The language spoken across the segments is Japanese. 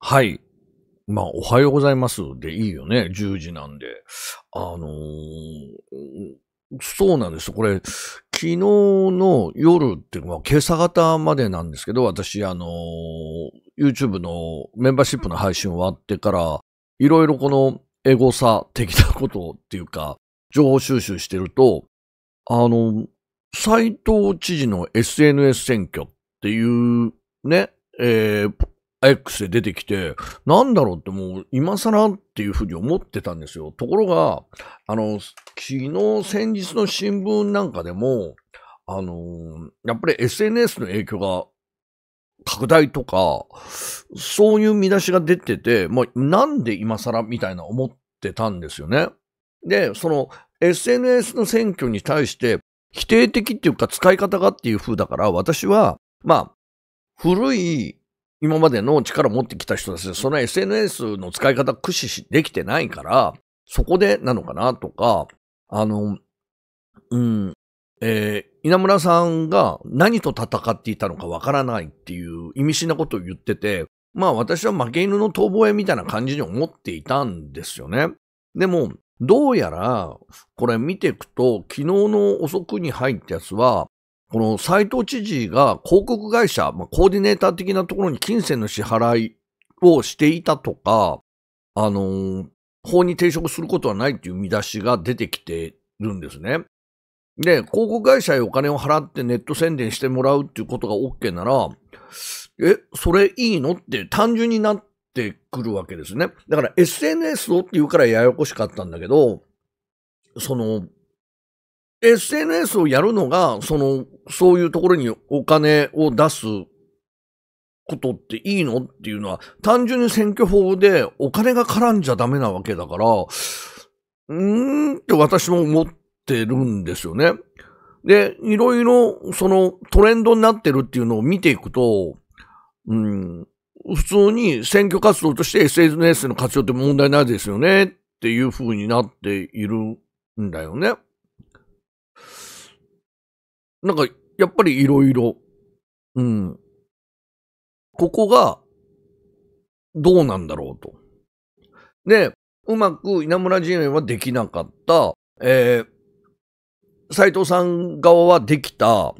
はい。まあ、おはようございますでいいよね。10時なんで。あのー、そうなんですこれ、昨日の夜っていうのは、今朝方までなんですけど、私、あのー、YouTube のメンバーシップの配信終わってから、いろいろこのエゴサ的なことっていうか、情報収集してると、あの、斎藤知事の SNS 選挙っていうね、えー、X で出てきて、なんだろうってもう今更っていうふうに思ってたんですよ。ところが、あの、昨日先日の新聞なんかでも、あの、やっぱり SNS の影響が拡大とか、そういう見出しが出てて、もうなんで今更みたいな思ってたんですよね。で、その SNS の選挙に対して否定的っていうか使い方がっていうふうだから、私は、まあ、古い今までの力を持ってきた人たちで、その SNS の使い方駆使できてないから、そこでなのかなとか、あの、うん、えー、稲村さんが何と戦っていたのかわからないっていう意味深なことを言ってて、まあ私は負け犬の遠吠えみたいな感じに思っていたんですよね。でも、どうやら、これ見ていくと、昨日の遅くに入ったやつは、この斎藤知事が広告会社、まあ、コーディネーター的なところに金銭の支払いをしていたとか、あのー、法に抵触することはないっていう見出しが出てきてるんですね。で、広告会社へお金を払ってネット宣伝してもらうっていうことが OK なら、え、それいいのって単純になってくるわけですね。だから SNS をって言うからややこしかったんだけど、その、SNS をやるのが、その、そういうところにお金を出すことっていいのっていうのは、単純に選挙法でお金が絡んじゃダメなわけだから、うーんって私も思ってるんですよね。で、いろいろ、そのトレンドになってるっていうのを見ていくと、うん、普通に選挙活動として SNS の活用って問題ないですよねっていうふうになっているんだよね。なんか、やっぱりいろいろ、うん。ここが、どうなんだろうと。で、うまく稲村陣営はできなかった、えー、斎藤さん側はできた、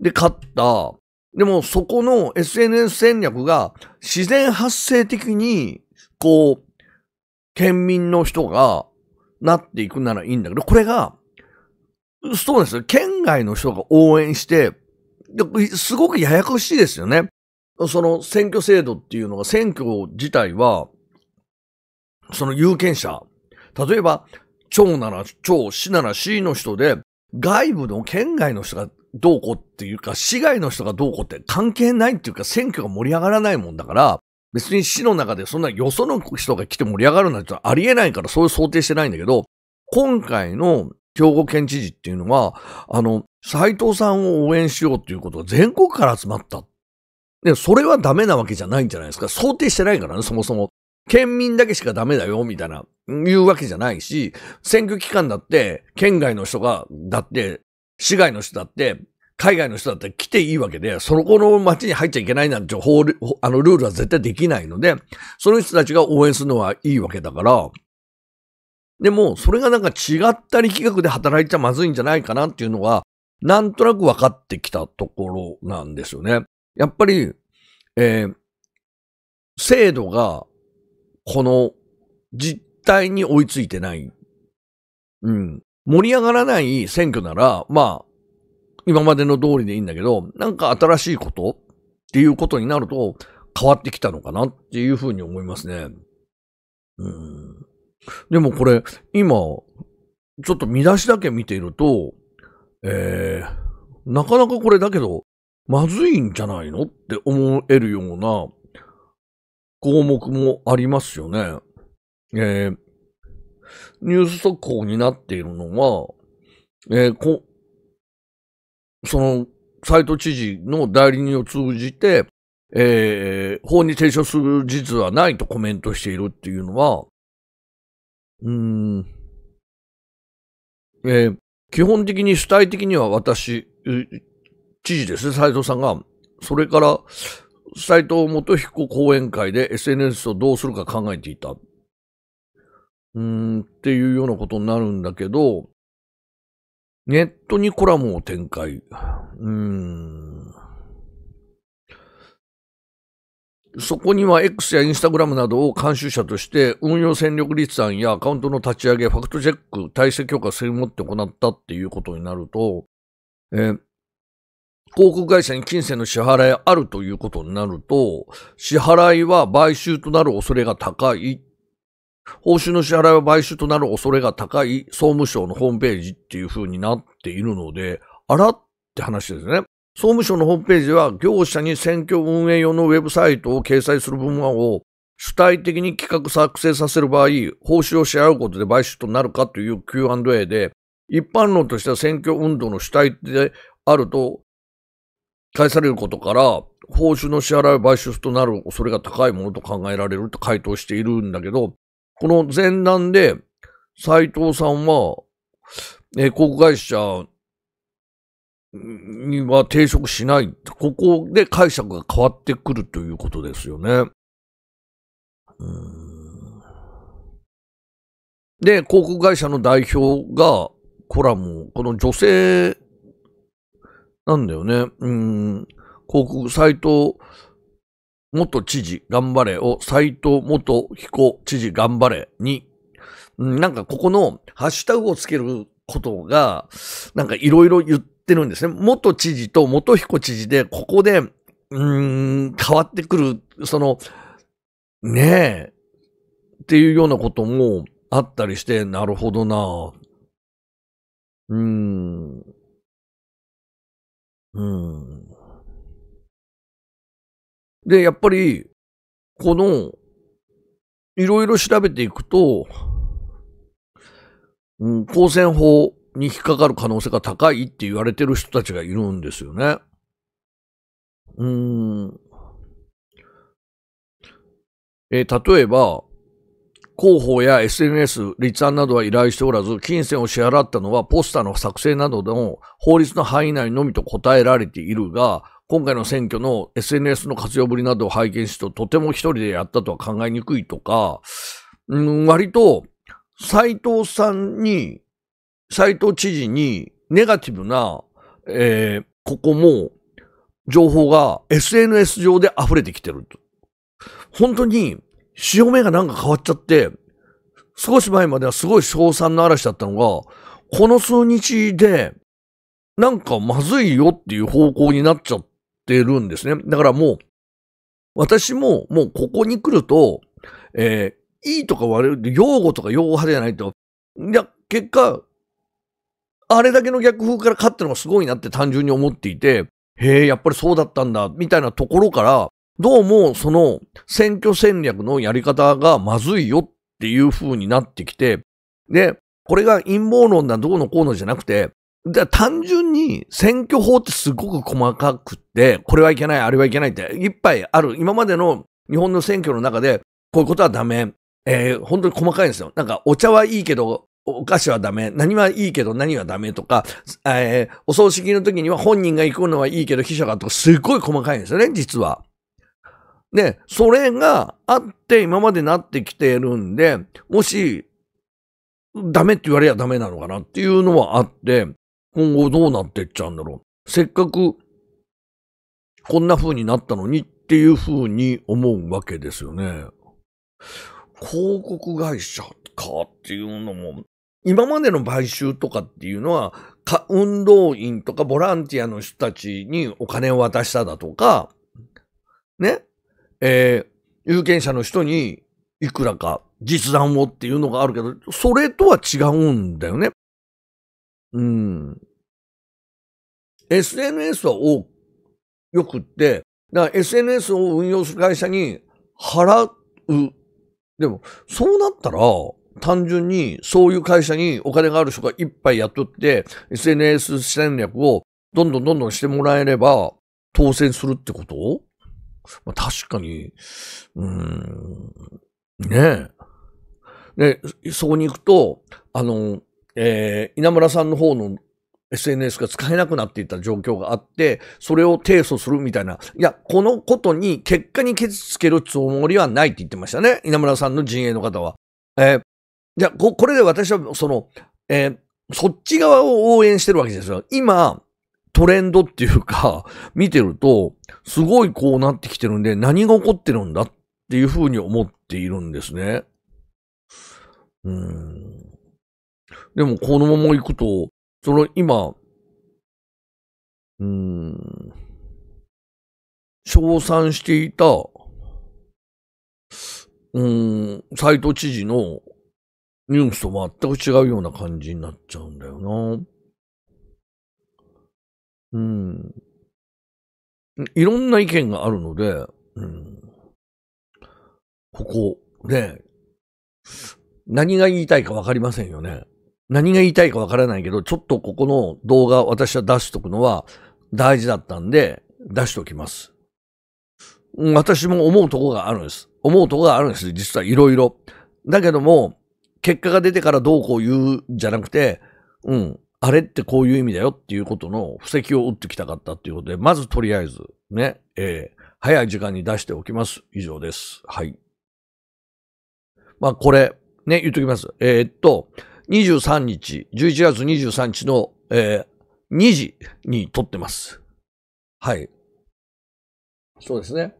で、勝った、でもそこの SNS 戦略が自然発生的に、こう、県民の人がなっていくならいいんだけど、これがそうなんですよ。県外の人が応援して、すごくややこしいですよね。その選挙制度っていうのが、選挙自体は、その有権者、例えば、町なら町、市なら市の人で、外部の県外の人がどうこうっていうか、市外の人がどうこうって関係ないっていうか、選挙が盛り上がらないもんだから、別に市の中でそんなよその人が来て盛り上がるなんてありえないから、そういう想定してないんだけど、今回の兵庫県知事っていうのは、あの、斎藤さんを応援しようっていうことが全国から集まった。で、それはダメなわけじゃないんじゃないですか。想定してないからね、そもそも。県民だけしかダメだよ、みたいな、言うわけじゃないし、選挙期間だって、県外の人が、だって、市外の人だって、海外の人だって来ていいわけで、そのこの町に入っちゃいけないなんて法、あの、ルールは絶対できないので、その人たちが応援するのはいいわけだから、でも、それがなんか違った力学で働いちゃまずいんじゃないかなっていうのが、なんとなく分かってきたところなんですよね。やっぱり、えー、制度が、この実態に追いついてない。うん。盛り上がらない選挙なら、まあ、今までの通りでいいんだけど、なんか新しいことっていうことになると変わってきたのかなっていうふうに思いますね。うん。でもこれ、今、ちょっと見出しだけ見ていると、えー、なかなかこれだけど、まずいんじゃないのって思えるような項目もありますよね。えー、ニュース速報になっているのは、えー、こ、その、斎藤知事の代理人を通じて、えー、法に提出する事実はないとコメントしているっていうのは、うん。えー、基本的に主体的には私、知事ですね、斉藤さんが、それから、斎藤元彦講演会で SNS をどうするか考えていた。うん、っていうようなことになるんだけど、ネットにコラムを展開。うん。そこには X や Instagram などを監修者として運用戦力立案やアカウントの立ち上げ、ファクトチェック、体制強化、専門って行ったっていうことになると、え広告会社に金銭の支払いあるということになると、支払いは買収となる恐れが高い。報酬の支払いは買収となる恐れが高い総務省のホームページっていう風になっているので、あらって話ですね。総務省のホームページは業者に選挙運営用のウェブサイトを掲載する文案を主体的に企画作成させる場合、報酬を支払うことで買収となるかという Q&A で、一般論としては選挙運動の主体であると返されることから、報酬の支払い買収となる恐れが高いものと考えられると回答しているんだけど、この前段で斎藤さんは、え航空会社には抵触しない。ここで解釈が変わってくるということですよね。で、航空会社の代表が、コラムを、この女性、なんだよね。うん、航空、斎藤元知事頑張れを、斎藤元彦知事頑張れに、なんかここのハッシュタグをつけることが、なんかいろいろ言っってるんですね。元知事と元彦知事で、ここで、うーん、変わってくる、その、ねえ、っていうようなこともあったりして、なるほどなうーん。うん。で、やっぱり、この、いろいろ調べていくと、うん、公選法に引っかかる可能性が高いって言われてる人たちがいるんですよね。うーん。えー、例えば、広報や SNS、立案などは依頼しておらず、金銭を支払ったのはポスターの作成などの法律の範囲内のみと答えられているが、今回の選挙の SNS の活用ぶりなどを拝見すると、とても一人でやったとは考えにくいとか、うん、割と、斎藤さんに斎藤知事にネガティブな、えー、ここも情報が SNS 上で溢れてきてると。本当に潮目がなんか変わっちゃって、少し前まではすごい称賛の嵐だったのが、この数日でなんかまずいよっていう方向になっちゃってるんですね。だからもう、私ももうここに来ると、えー、いいとか悪い、用語とか用語派じゃないと、いや、結果、あれだけの逆風から勝ったのがすごいなって単純に思っていて、へえ、やっぱりそうだったんだ、みたいなところから、どうもその選挙戦略のやり方がまずいよっていう風になってきて、で、これが陰謀論だどうのこうのじゃなくて、じゃ単純に選挙法ってすごく細かくって、これはいけない、あれはいけないっていっぱいある。今までの日本の選挙の中で、こういうことはダメ。えー、本当に細かいんですよ。なんかお茶はいいけど、お菓子はダメ、何はいいけど何はダメとか、えー、お葬式の時には本人が行くのはいいけど秘書がとか、すっごい細かいんですよね、実は。で、それがあって今までなってきてるんで、もし、ダメって言われやダメなのかなっていうのはあって、今後どうなってっちゃうんだろう。せっかく、こんな風になったのにっていう風に思うわけですよね。広告会社かっていうのも、今までの買収とかっていうのは、運動員とかボランティアの人たちにお金を渡しただとか、ね、えー、有権者の人にいくらか実弾をっていうのがあるけど、それとは違うんだよね。うん。SNS は多よくって、だから SNS を運用する会社に払う。でも、そうなったら、単純にそういう会社にお金がある人がいっぱい雇って SNS 戦略をどんどんどんどんしてもらえれば当選するってことまあ、確かに、うーん、ねえ。で、そこに行くと、あの、えー、稲村さんの方の SNS が使えなくなっていた状況があって、それを提訴するみたいな。いや、このことに結果にケつけるつもりはないって言ってましたね。稲村さんの陣営の方は。えー、じゃあ、これで私は、その、えー、そっち側を応援してるわけですよ。今、トレンドっていうか、見てると、すごいこうなってきてるんで、何が起こってるんだっていうふうに思っているんですね。うん。でも、このまま行くと、その今、うん、称賛していた、うん、斎藤知事のニュースと全く違うような感じになっちゃうんだよな。うん。いろんな意見があるので、うん、ここ、ね、何が言いたいかわかりませんよね。何が言いたいかわからないけど、ちょっとここの動画私は出しとくのは大事だったんで、出しときます。私も思うとこがあるんです。思うとこがあるんです。実はいろいろ。だけども、結果が出てからどうこう言うんじゃなくて、うん、あれってこういう意味だよっていうことの布石を打ってきたかったっていうことで、まずとりあえず、ね、えー、早い時間に出しておきます。以上です。はい。まあ、これ、ね、言っときます。えー、っと、23日、11月23日の、えー、2時に撮ってます。はい。そうですね。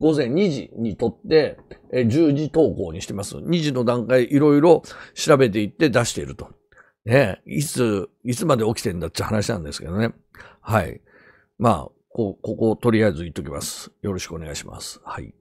午前2時にとって、え10時投稿にしてます。2時の段階いろいろ調べていって出していると。ねいつ、いつまで起きてんだって話なんですけどね。はい。まあ、こ、ここをとりあえず言っときます。よろしくお願いします。はい。